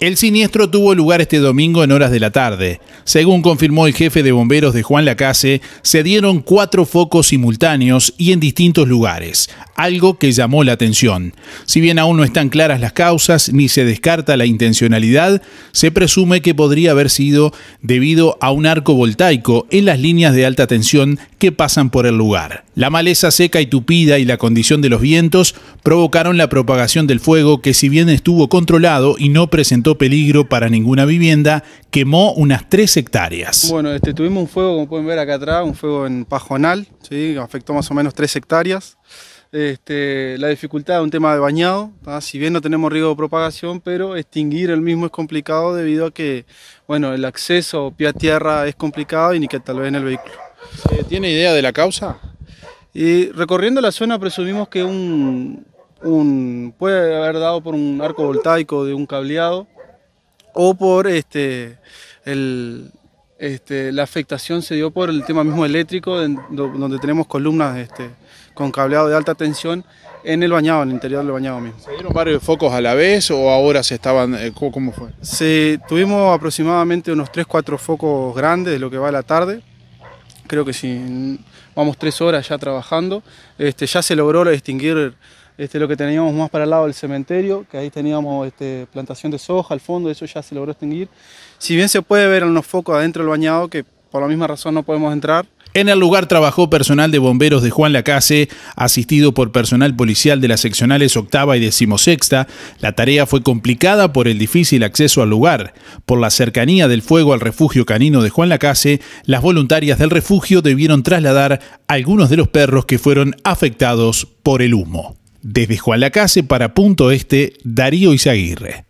El siniestro tuvo lugar este domingo en horas de la tarde. Según confirmó el jefe de bomberos de Juan Lacase, se dieron cuatro focos simultáneos y en distintos lugares, algo que llamó la atención. Si bien aún no están claras las causas ni se descarta la intencionalidad, se presume que podría haber sido debido a un arco voltaico en las líneas de alta tensión que pasan por el lugar. La maleza seca y tupida y la condición de los vientos provocaron la propagación del fuego que si bien estuvo controlado y no presentó peligro para ninguna vivienda, quemó unas 3 hectáreas. Bueno, este, tuvimos un fuego, como pueden ver acá atrás, un fuego en Pajonal, ¿sí? afectó más o menos 3 hectáreas. Este, la dificultad es un tema de bañado, si bien no tenemos riesgo de propagación, pero extinguir el mismo es complicado debido a que bueno, el acceso pie a tierra es complicado y ni que tal vez en el vehículo. Eh, ¿Tiene idea de la causa? Y recorriendo la zona presumimos que un, puede haber dado por un arco voltaico de un cableado o por este, este, la afectación se dio por el tema mismo eléctrico, donde tenemos columnas este, con cableado de alta tensión en el bañado, en el interior del bañado mismo. ¿Se dieron varios focos a la vez o ahora se estaban, eh, cómo fue? Se, tuvimos aproximadamente unos 3-4 focos grandes de lo que va a la tarde, creo que si vamos 3 horas ya trabajando, este, ya se logró distinguir, este, lo que teníamos más para el lado del cementerio, que ahí teníamos este, plantación de soja al fondo, eso ya se logró extinguir. Si bien se puede ver unos focos adentro del bañado, que por la misma razón no podemos entrar, en el lugar trabajó personal de bomberos de Juan Lacase, asistido por personal policial de las seccionales octava y decimosexta. La tarea fue complicada por el difícil acceso al lugar. Por la cercanía del fuego al refugio canino de Juan Lacase, las voluntarias del refugio debieron trasladar algunos de los perros que fueron afectados por el humo. Desde Juan Lacase para Punto Este, Darío Izaguirre.